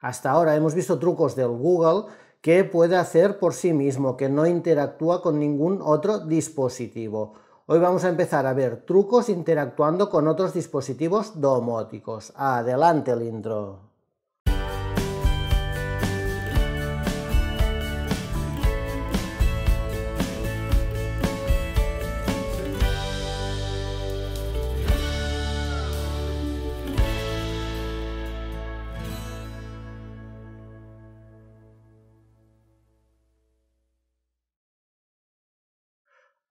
Hasta ahora hemos visto trucos del Google que puede hacer por sí mismo, que no interactúa con ningún otro dispositivo. Hoy vamos a empezar a ver trucos interactuando con otros dispositivos domóticos. Adelante el intro.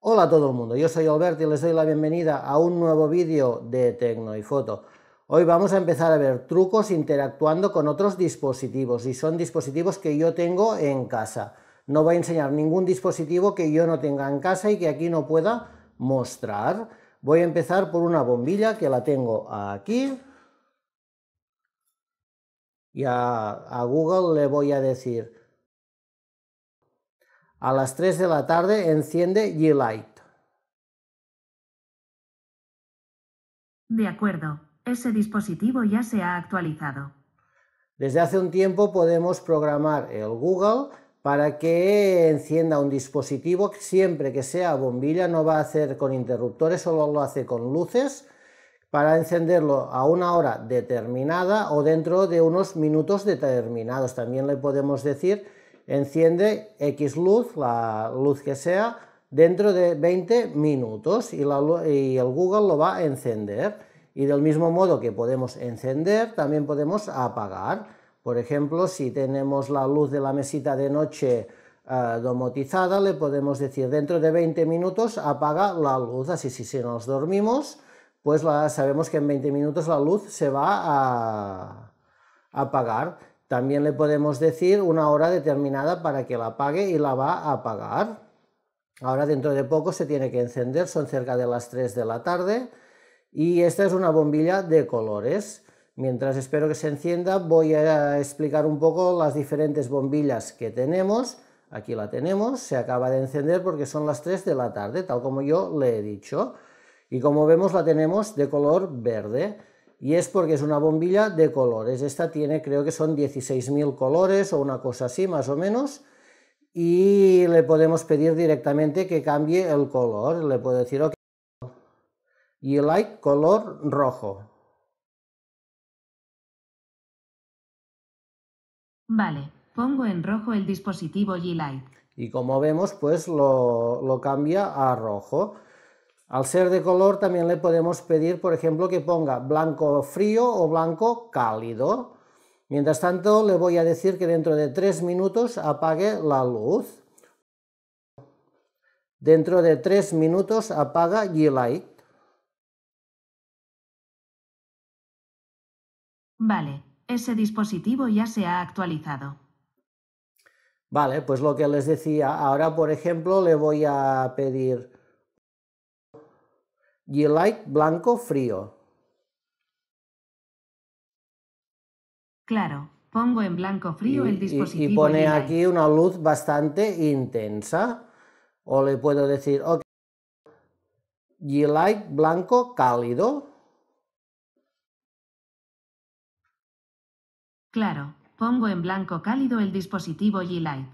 Hola a todo el mundo, yo soy Alberto y les doy la bienvenida a un nuevo vídeo de Tecno y Foto. Hoy vamos a empezar a ver trucos interactuando con otros dispositivos y son dispositivos que yo tengo en casa. No voy a enseñar ningún dispositivo que yo no tenga en casa y que aquí no pueda mostrar. Voy a empezar por una bombilla que la tengo aquí. Y a, a Google le voy a decir, a las 3 de la tarde enciende G-Light. De acuerdo, ese dispositivo ya se ha actualizado. Desde hace un tiempo podemos programar el Google para que encienda un dispositivo siempre que sea bombilla, no va a hacer con interruptores, solo lo hace con luces, para encenderlo a una hora determinada o dentro de unos minutos determinados. También le podemos decir enciende X luz, la luz que sea, dentro de 20 minutos y, el Google lo va a encender. Y del mismo modo que podemos encender, también podemos apagar. Por ejemplo, si tenemos la luz de la mesita de noche eh, domotizada, le podemos decir dentro de 20 minutos apaga la luz. Así si, nos dormimos, pues la, sabemos que en 20 minutos la luz se va a apagar. También le podemos decir una hora determinada para que la apague y la va a apagar. Ahora dentro de poco se tiene que encender, son cerca de las 3 de la tarde y esta es una bombilla de colores. Mientras espero que se encienda voy a explicar un poco las diferentes bombillas que tenemos. Aquí la tenemos, se acaba de encender porque son las 3 de la tarde, tal como yo le he dicho. Y como vemos la tenemos de color verde y es porque es una bombilla de colores. Esta tiene, creo que son 16.000 colores o una cosa así, más o menos. Y le podemos pedir directamente que cambie el color. Le puedo decir, ok, y like color rojo. Vale, pongo en rojo el dispositivo G-Light. Y como vemos, pues lo, lo cambia a rojo. Al ser de color también le podemos pedir, por ejemplo, que ponga blanco frío o blanco cálido. Mientras tanto, le voy a decir que dentro de tres minutos apague la luz. Dentro de tres minutos apaga G-Light. Vale, ese dispositivo ya se ha actualizado. Vale, pues lo que les decía, ahora por ejemplo le voy a pedir G-Light blanco frío. Claro, pongo en blanco frío el dispositivo. Y, y pone aquí una luz bastante intensa. O le puedo decir, ok, you like blanco cálido. Claro, pongo en blanco cálido el dispositivo G-Light.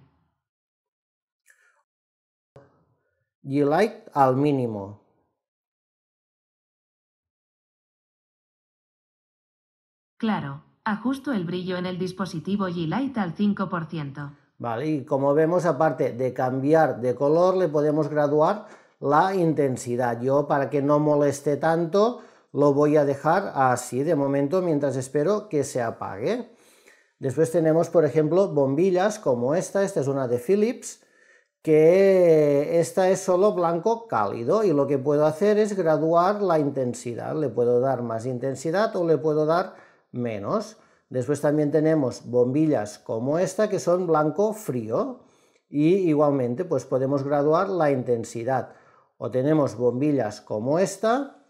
G-Light al mínimo. Claro, ajusto el brillo en el dispositivo G-Light al 5%. Vale, y como vemos, aparte de cambiar de color, le podemos graduar la intensidad. Yo, para que no moleste tanto, lo voy a dejar así de momento mientras espero que se apague. Después tenemos, por ejemplo, bombillas como esta, esta es una de Philips, que esta es solo blanco cálido y lo que puedo hacer es graduar la intensidad. Le puedo dar más intensidad o le puedo dar menos. Después también tenemos bombillas como esta que son blanco frío y igualmente pues podemos graduar la intensidad. O tenemos bombillas como esta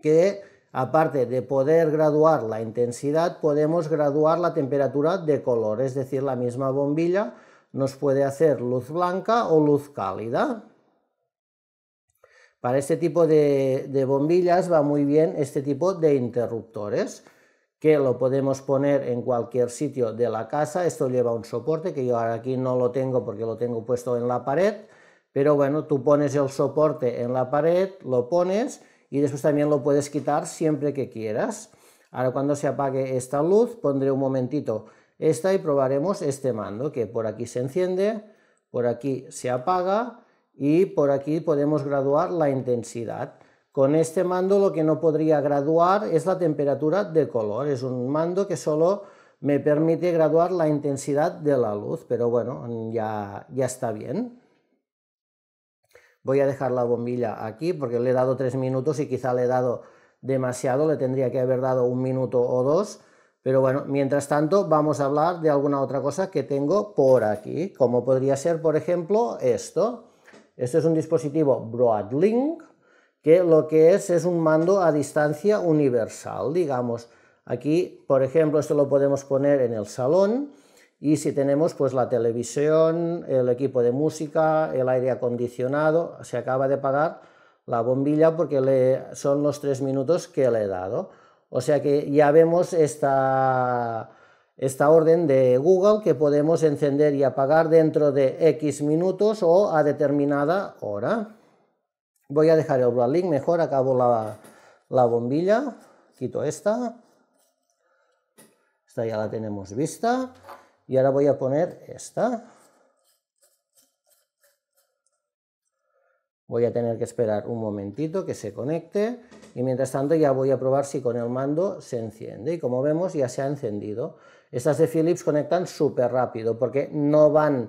que aparte de poder graduar la intensidad podemos graduar la temperatura de color, es decir, la misma bombilla nos puede hacer luz blanca o luz cálida. Para este tipo de, de bombillas va muy bien este tipo de interruptores que lo podemos poner en cualquier sitio de la casa. Esto lleva un soporte que yo ahora aquí no lo tengo porque lo tengo puesto en la pared, pero bueno, tú pones el soporte en la pared, lo pones y después también lo puedes quitar siempre que quieras. Ahora cuando se apague esta luz pondré un momentito esta y probaremos este mando que por aquí se enciende, por aquí se apaga y por aquí podemos graduar la intensidad. Con este mando lo que no podría graduar es la temperatura de color. Es un mando que solo me permite graduar la intensidad de la luz, pero bueno, ya, ya está bien. Voy a dejar la bombilla aquí porque le he dado tres minutos y quizá le he dado demasiado, le tendría que haber dado un minuto o dos. Pero bueno, mientras tanto vamos a hablar de alguna otra cosa que tengo por aquí, como podría ser, por ejemplo, esto. esto es un dispositivo Broadlink, que lo que es es un mando a distancia universal, digamos. Aquí, por ejemplo, esto lo podemos poner en el salón y si tenemos pues la televisión, el equipo de música, el aire acondicionado, se acaba de pagar la bombilla porque son los tres minutos que le he dado. O sea que ya vemos esta, esta orden de Google que podemos encender y apagar dentro de X minutos o a determinada hora. Voy a dejar el Brad mejor, acabo la bombilla, quito esta. Esta ya la tenemos vista. Y ahora voy a poner esta. Voy a tener que esperar un momentito que se conecte y mientras tanto ya voy a probar si con el mando se enciende y como vemos ya se ha encendido. Estas de Philips conectan súper rápido porque no van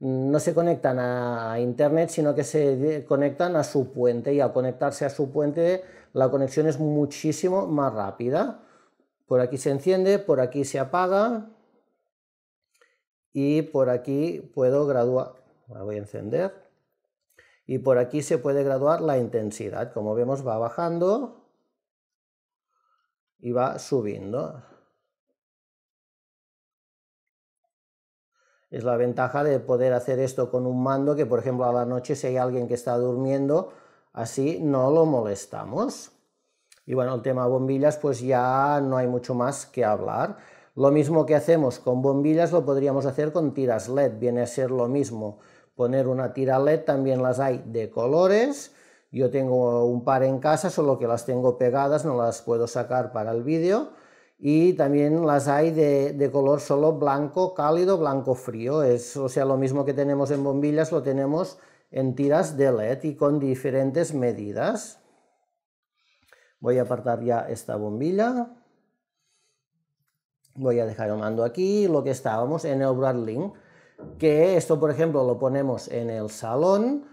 no se conectan a Internet, sino que se conectan a su puente y al conectarse a su puente la conexión es muchísimo más rápida. Por aquí se enciende, por aquí se apaga y por aquí puedo graduar. La voy a encender. Y por aquí se puede graduar la intensidad. Como vemos va bajando y va subiendo. Es la ventaja de poder hacer esto con un mando que, por ejemplo, a la noche si hay alguien que está durmiendo, así no lo molestamos. Y bueno, el tema bombillas, pues ya no hay mucho más que hablar. Lo mismo que hacemos con bombillas lo podríamos hacer con tiras LED, viene a ser lo mismo. Poner una tira LED, también las hay de colores. Yo tengo un par en casa, solo que las tengo pegadas, no las puedo sacar para el vídeo y también las hay de, color solo blanco cálido, blanco frío. Es, o sea, lo mismo que tenemos en bombillas lo tenemos en tiras de LED y con diferentes medidas. Voy a apartar ya esta bombilla. Voy a dejar un mando aquí, lo que estábamos en el Bradling, que esto, por ejemplo, lo ponemos en el salón,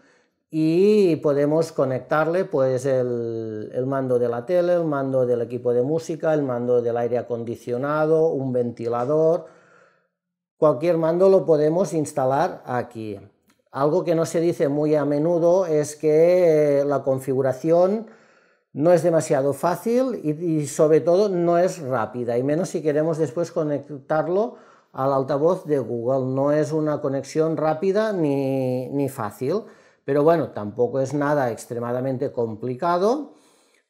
y podemos conectarle pues el, mando de la tele, el mando del equipo de música, el mando del aire acondicionado, un ventilador, cualquier mando lo podemos instalar aquí. Algo que no se dice muy a menudo es que eh, la configuración no es demasiado fácil y, sobre todo no es rápida, y menos si queremos después conectarlo al altavoz de Google. No es una conexión rápida ni fácil. Pero bueno, tampoco es nada extremadamente complicado.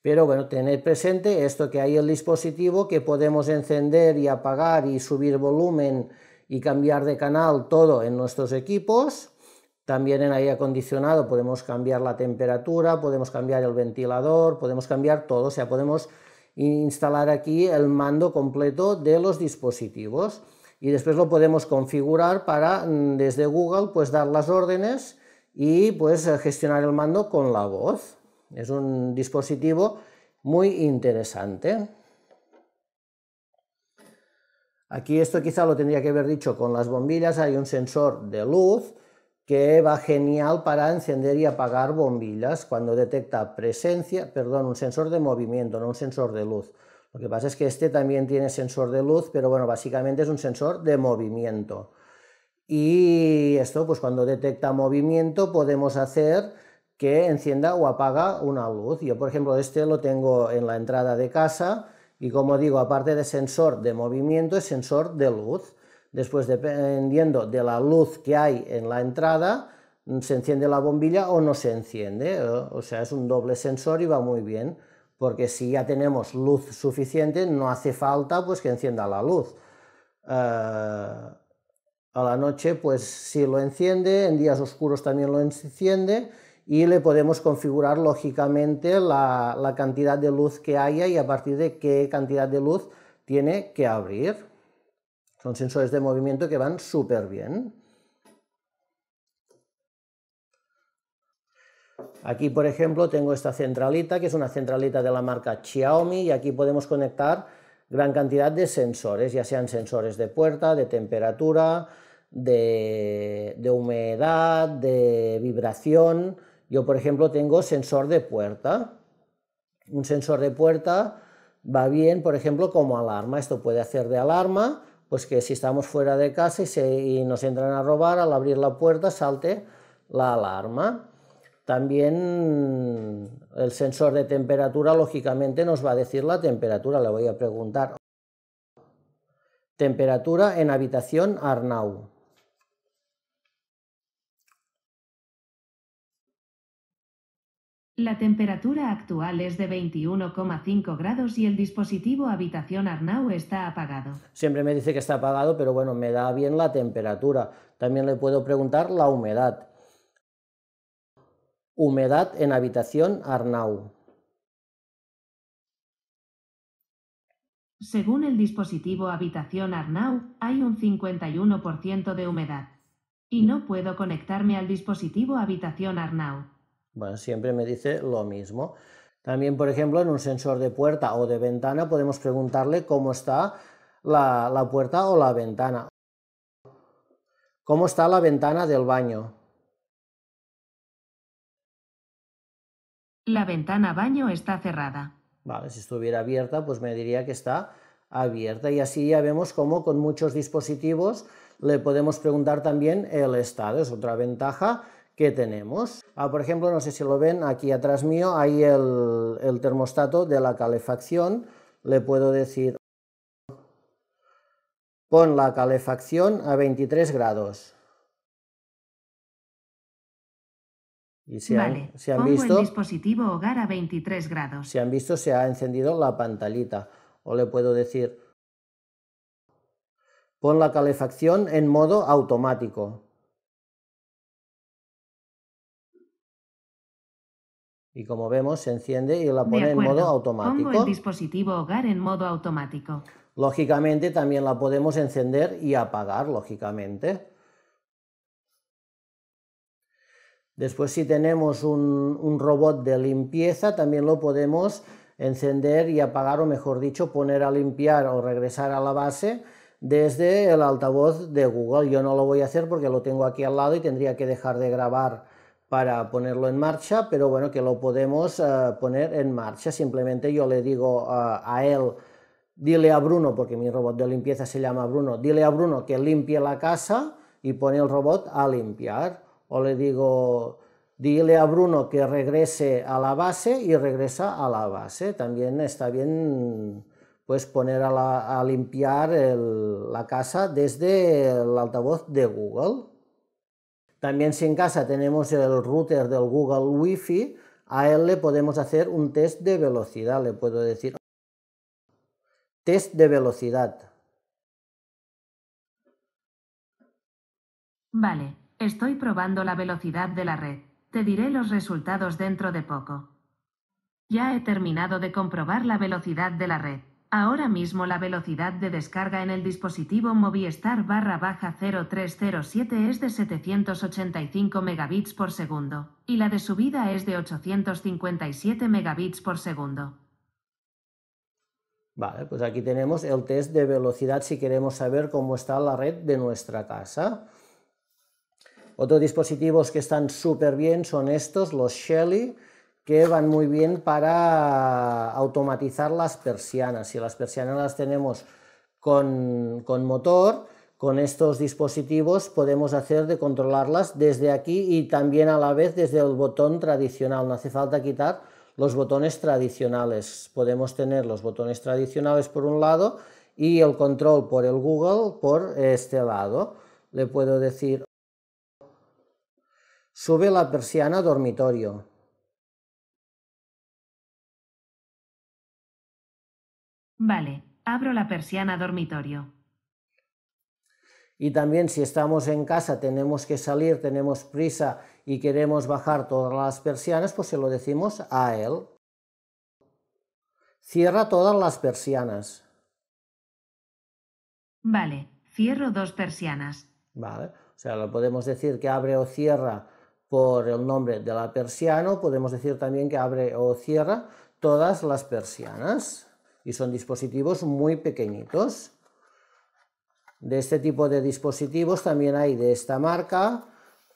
Pero bueno, tener presente esto que hay el dispositivo que podemos encender y apagar y subir volumen y cambiar de canal todo en nuestros equipos. También en aire acondicionado podemos cambiar la temperatura, podemos cambiar el ventilador, podemos cambiar todo, o sea, podemos instalar aquí el mando completo de los dispositivos y después lo podemos configurar para mm, desde Google pues dar las órdenes y pues gestionar el mando con la voz. Es un dispositivo muy interesante. Aquí esto quizá lo tendría que haber dicho con las bombillas, hay un sensor de luz que va genial para encender y apagar bombillas cuando detecta presencia, perdón, un sensor de movimiento, no un sensor de luz. Lo que pasa es que este también tiene sensor de luz, pero bueno, básicamente es un sensor de movimiento. Y esto, pues cuando detecta movimiento, podemos hacer que encienda o apaga una luz. Yo, por ejemplo, este lo tengo en la entrada de casa y, como digo, aparte de sensor de movimiento, es sensor de luz. Después, dependiendo de la luz que hay en la entrada, se enciende la bombilla o no se enciende. O sea, es un doble sensor y va muy bien, porque si ya tenemos luz suficiente, no hace falta pues que encienda la luz. Eh, a la noche, pues sí lo enciende, en días oscuros también lo enciende y le podemos configurar lógicamente la, cantidad de luz que haya y a partir de qué cantidad de luz tiene que abrir. Son sensores de movimiento que van súper bien. Aquí, por ejemplo, tengo esta centralita, que es una centralita de la marca Xiaomi, y aquí podemos conectar gran cantidad de sensores, ya sean sensores de puerta, de temperatura, de, humedad, de vibración. Yo, por ejemplo, tengo sensor de puerta. Un sensor de puerta va bien, por ejemplo, como alarma. Esto puede hacer de alarma, pues que si estamos fuera de casa y, y nos entran a robar, al abrir la puerta salte la alarma. También el sensor de temperatura, lógicamente, nos va a decir la temperatura. Le voy a preguntar. Temperatura en habitación Arnau. La temperatura actual es de 21,5 grados y el dispositivo habitación Arnau está apagado. Siempre me dice que está apagado, pero bueno, me da bien la temperatura. También le puedo preguntar la humedad. Humedad en habitación Arnau. Según el dispositivo habitación Arnau, hay un 51% de humedad. Y no puedo conectarme al dispositivo habitación Arnau. Bueno, siempre me dice lo mismo. También, por ejemplo, en un sensor de puerta o de ventana podemos preguntarle cómo está la, puerta o la ventana. ¿Cómo está la ventana del baño? La ventana baño está cerrada. Vale, si estuviera abierta, pues me diría que está abierta. Y así ya vemos cómo con muchos dispositivos le podemos preguntar también el estado. Es otra ventaja que tenemos. Ah, por ejemplo, no sé si lo ven, aquí atrás mío hay el, termostato de la calefacción. Le puedo decir, pon la calefacción a 23 grados. Y se vale, han, han el dispositivo hogar a 23 grados. Se han visto, se ha encendido la pantallita. O le puedo decir, pon la calefacción en modo automático. Y como vemos, se enciende y la pone en modo automático. el dispositivo hogar en modo automático. Lógicamente, también la podemos encender y apagar, lógicamente. Después, si tenemos un robot de limpieza, también lo podemos encender y apagar, o mejor dicho, poner a limpiar o regresar a la base desde el altavoz de Google. Yo no lo voy a hacer porque lo tengo aquí al lado y tendría que dejar de grabar para ponerlo en marcha, pero bueno, que lo podemos eh, poner en marcha. Simplemente yo le digo eh, a él, dile a Bruno, porque mi robot de limpieza se llama Bruno, dile a Bruno que limpie la casa y pone el robot a limpiar. O le digo, dile a Bruno que regrese a la base y regresa a la base. También está bien pues poner a, limpiar la casa desde el altavoz de Google. También si en casa tenemos el router del Google Wi-Fi, a él le podemos hacer un test de velocidad, le puedo decir test de velocidad. Vale, estoy probando la velocidad de la red. Te diré los resultados dentro de poco. Ya he terminado de comprobar la velocidad de la red. Ahora mismo la velocidad de descarga en el dispositivo Movistar barra baja 0307 es de 785 megabits por segundo, y la de subida es de 857 megabits por segundo. Vale, pues aquí tenemos el test de velocidad si queremos saber cómo está la red de nuestra casa. Otros dispositivos que están súper bien son estos, los Shelly que van muy bien para automatizar las persianas. Si las persianas las tenemos con, con motor, con estos dispositivos podemos hacer de controlarlas desde aquí y también a la vez desde el botón tradicional. No hace falta quitar los botones tradicionales. Podemos tener los botones tradicionales por un lado y el control por el Google por este lado. Le puedo decir, sube la persiana dormitorio. Vale, abro la persiana dormitorio. Y también si estamos en casa, tenemos que salir, tenemos prisa y queremos bajar todas las persianas, pues se lo decimos a él. Cierra todas las persianas. Vale, cierro dos persianas. Vale, o sea, lo podemos decir que abre o cierra por el nombre de la persiana, o podemos decir también que abre o cierra todas las persianas y son dispositivos muy pequeñitos. De este tipo de dispositivos también hay de esta marca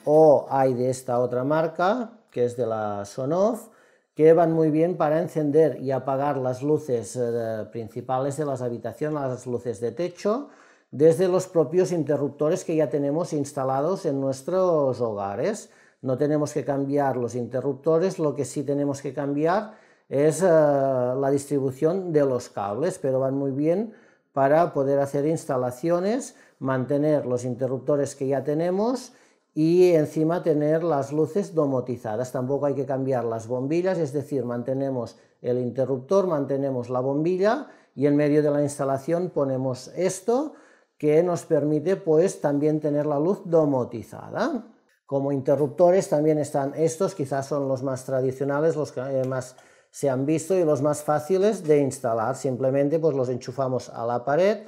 o hay de esta otra marca, que es de la Sonoff, que van muy bien para encender y apagar las luces eh, principales de las habitaciones, las luces de techo, desde los propios interruptores que ya tenemos instalados en nuestros hogares. No tenemos que cambiar los interruptores, lo que sí tenemos que cambiar es eh, la distribución de los cables, pero van muy bien para poder hacer instalaciones, mantener los interruptores que ya tenemos y encima tener las luces domotizadas. Tampoco hay que cambiar las bombillas, es decir, mantenemos el interruptor, mantenemos la bombilla y en medio de la instalación ponemos esto que nos permite pues también tener la luz domotizada. Como interruptores también están estos, quizás son los más tradicionales, los que, eh, más se han visto y los más fáciles de instalar. Simplemente pues los enchufamos a la pared,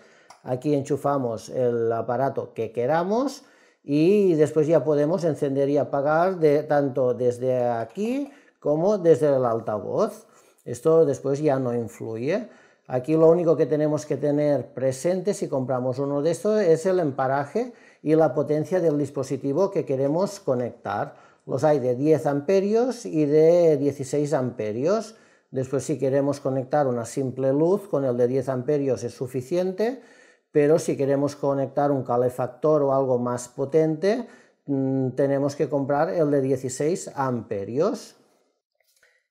aquí enchufamos el aparato que queramos y después ya podemos encender y apagar tanto desde aquí como desde el altavoz. Esto después ya no influye. Aquí lo único que tenemos que tener presente si compramos uno de estos es el emparaje y la potencia del dispositivo que queremos conectar los hay de 10 amperios y de 16 amperios. Después si queremos conectar una simple luz con el de 10 amperios es suficiente, pero si queremos conectar un calefactor o algo más potente, mm, tenemos que comprar el de 16 amperios.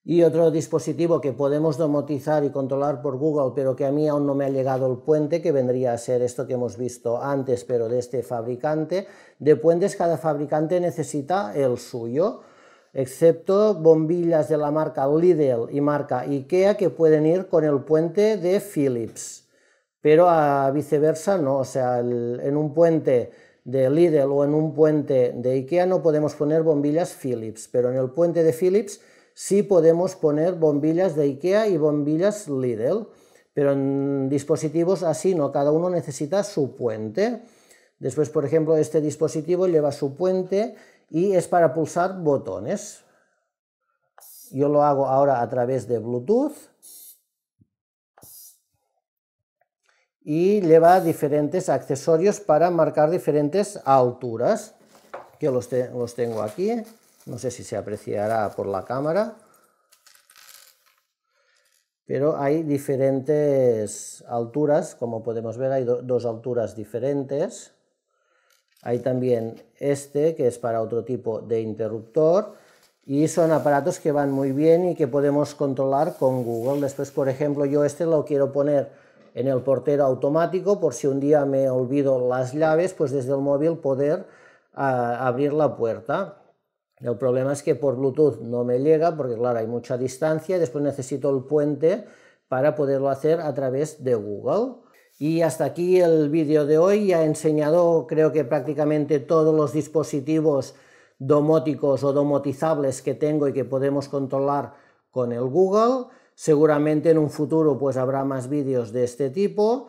Y otro dispositivo que podemos domotizar y controlar por Google, pero que a mí aún no me ha llegado el puente, que vendría a ser esto que hemos visto antes, pero de este fabricante. De puentes cada fabricante necesita el suyo, excepto bombillas de la marca Lidl y marca IKEA que pueden ir con el puente de Philips. Pero a viceversa no, o sea, en un puente de Lidl o en un puente de IKEA no podemos poner bombillas Philips, pero en el puente de Philips sí podemos poner bombillas de IKEA y bombillas Lidl, pero en dispositivos así no, cada uno necesita su puente. Después, por ejemplo, este dispositivo lleva su puente y es para pulsar botones. Yo lo hago ahora a través de Bluetooth y lleva diferentes accesorios para marcar diferentes alturas, que los tengo aquí. No sé si se apreciará por la cámara, pero hay diferentes alturas, como podemos ver, hay dos alturas diferentes. Hay también este, que es para otro tipo de interruptor, y son aparatos que van muy bien y que podemos controlar con Google. Después, por ejemplo, yo este lo quiero poner en el portero automático, por si un día me olvido las llaves, pues desde el móvil poder ah, abrir la puerta. El problema es que por Bluetooth no me llega porque, claro, hay mucha distancia y después necesito el puente para poderlo hacer a través de Google. Y hasta aquí el vídeo de hoy. Ya he enseñado, creo que prácticamente todos los dispositivos domóticos o domotizables que tengo y que podemos controlar con el Google. Seguramente en un futuro pues habrá más vídeos de este tipo.